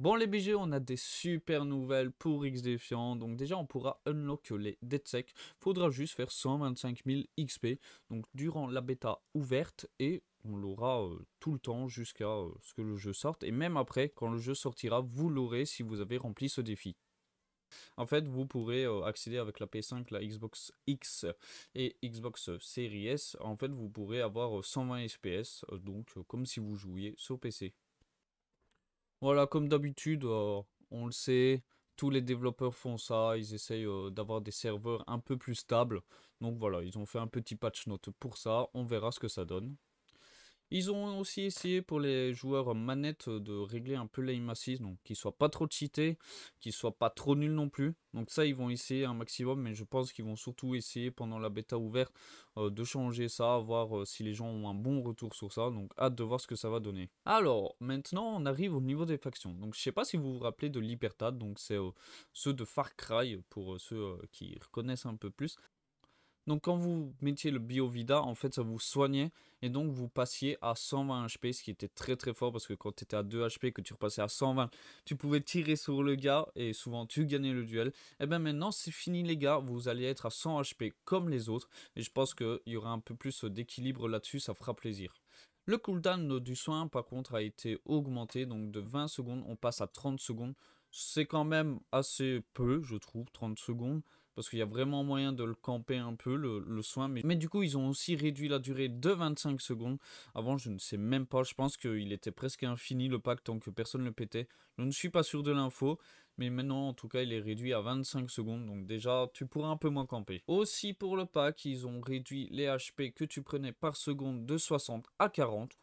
Bon les BG, on a des super nouvelles pour X donc déjà on pourra unlock les DedSec, faudra juste faire 125 000 XP, donc durant la bêta ouverte, et on l'aura euh, tout le temps jusqu'à euh, ce que le jeu sorte, et même après, quand le jeu sortira, vous l'aurez si vous avez rempli ce défi. En fait, vous pourrez euh, accéder avec la PS5, la Xbox X et Xbox Series S. En fait, vous pourrez avoir 120 FPS, donc comme si vous jouiez sur PC. Voilà, comme d'habitude, euh, on le sait, tous les développeurs font ça, ils essayent euh, d'avoir des serveurs un peu plus stables. Donc voilà, ils ont fait un petit patch note pour ça, on verra ce que ça donne. Ils ont aussi essayé pour les joueurs manettes de régler un peu assist, donc qu'ils soient pas trop cheatés, qu'ils soient pas trop nuls non plus. Donc ça, ils vont essayer un maximum, mais je pense qu'ils vont surtout essayer pendant la bêta ouverte euh, de changer ça, voir euh, si les gens ont un bon retour sur ça. Donc hâte de voir ce que ça va donner. Alors maintenant, on arrive au niveau des factions. Donc je sais pas si vous vous rappelez de Libertad, donc c'est euh, ceux de Far Cry pour ceux qui reconnaissent un peu plus. Donc quand vous mettiez le Biovida, en fait, ça vous soignait et donc vous passiez à 120 HP, ce qui était très très fort parce que quand tu étais à 2 HP, que tu repassais à 120, tu pouvais tirer sur le gars et souvent tu gagnais le duel. Et eh bien maintenant, c'est fini les gars, vous allez être à 100 HP comme les autres et je pense qu'il y aura un peu plus d'équilibre là-dessus, ça fera plaisir. Le cooldown du soin, par contre, a été augmenté, donc de 20 secondes, on passe à 30 secondes. C'est quand même assez peu, je trouve, 30 secondes parce qu'il y a vraiment moyen de le camper un peu, le, soin. Mais, mais, du coup, ils ont aussi réduit la durée de 25 secondes. Avant, je ne sais même pas, je pense qu'il était presque infini le pack tant que personne ne le pétait. Je ne suis pas sûr de l'info, mais maintenant, en tout cas, il est réduit à 25 secondes, donc déjà, tu pourras un peu moins camper. Aussi, pour le pack, ils ont réduit les HP que tu prenais par seconde de 60 à 40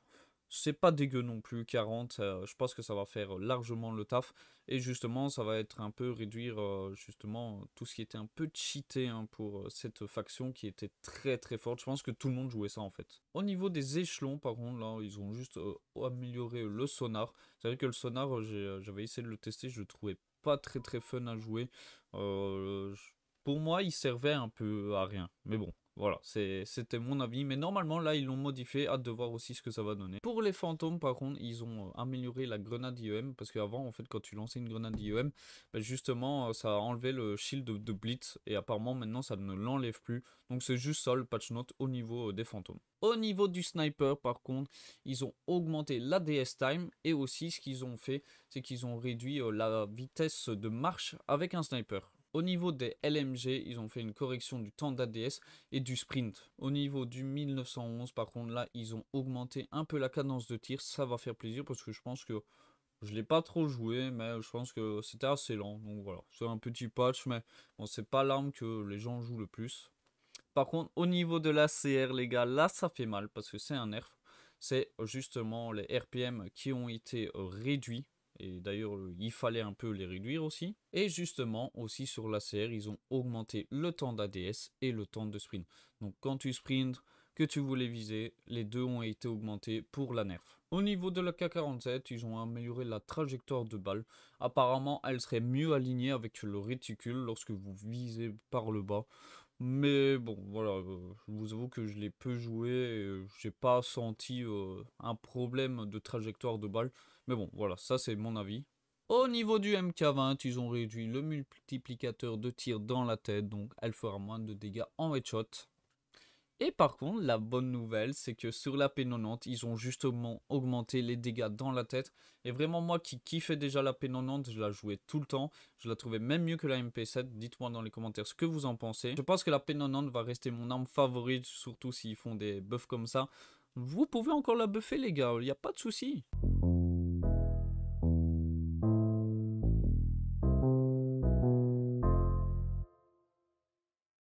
c'est pas dégueu non plus, 40. Euh, je pense que ça va faire euh, largement le taf. Et justement, ça va être un peu réduire euh, justement tout ce qui était un peu cheaté hein, pour cette faction qui était très très forte. Je pense que tout le monde jouait ça en fait. Au niveau des échelons, par contre, là, ils ont juste amélioré le sonar. C'est vrai que le sonar, j'avais essayé de le tester, je le trouvais pas très très fun à jouer. pour moi, il servait un peu à rien. Mais bon, voilà, c'était mon avis, mais normalement là ils l'ont modifié, hâte de voir aussi ce que ça va donner. Pour les fantômes par contre, ils ont euh, amélioré la grenade IEM, parce qu'avant en fait quand tu lançais une grenade IEM, bah, justement euh, ça a enlevé le shield de, Blitz, et apparemment maintenant ça ne l'enlève plus, donc c'est juste ça le patch note au niveau euh, des fantômes. Au niveau du sniper, par contre, ils ont augmenté la DS time et aussi ce qu'ils ont fait, c'est qu'ils ont réduit la vitesse de marche avec un sniper. Au niveau des LMG, ils ont fait une correction du temps d'ADS et du sprint. Au niveau du 1911, par contre, là, ils ont augmenté un peu la cadence de tir. Ça va faire plaisir parce que je pense que je l'ai pas trop joué, mais je pense que c'était assez lent. Donc voilà, c'est un petit patch, mais on c'est pas l'arme que les gens jouent le plus. Par contre, au niveau de la CR, les gars, là, ça fait mal parce que c'est un nerf. C'est justement les RPM qui ont été réduits et d'ailleurs il fallait un peu les réduire aussi. Et justement aussi sur la CR, ils ont augmenté le temps d'ADS et le temps de sprint. Donc quand tu sprints, que tu voulais viser, les deux ont été augmentés pour la nerf. Au niveau de la K47, ils ont amélioré la trajectoire de balle. Apparemment, elle serait mieux alignée avec le réticule lorsque vous visez par le bas. Mais bon, voilà, euh, je vous avoue que je l'ai peu joué et euh, j'ai pas senti euh, un problème de trajectoire de balle. Mais bon, voilà, ça c'est mon avis. Au niveau du MK20, ils ont réduit le multiplicateur de tir dans la tête, donc elle fera moins de dégâts en headshot. Et par contre, la bonne nouvelle, c'est que sur la P90, ils ont justement augmenté les dégâts dans la tête. Et vraiment, moi qui kiffais déjà la P90, je la jouais tout le temps. Je la trouvais même mieux que la MP7. Dites-moi dans les commentaires ce que vous en pensez. Je pense que la P90 va rester mon arme favorite, surtout s'ils font des buffs comme ça. Vous pouvez encore la buffer les gars, il n'y a pas de souci.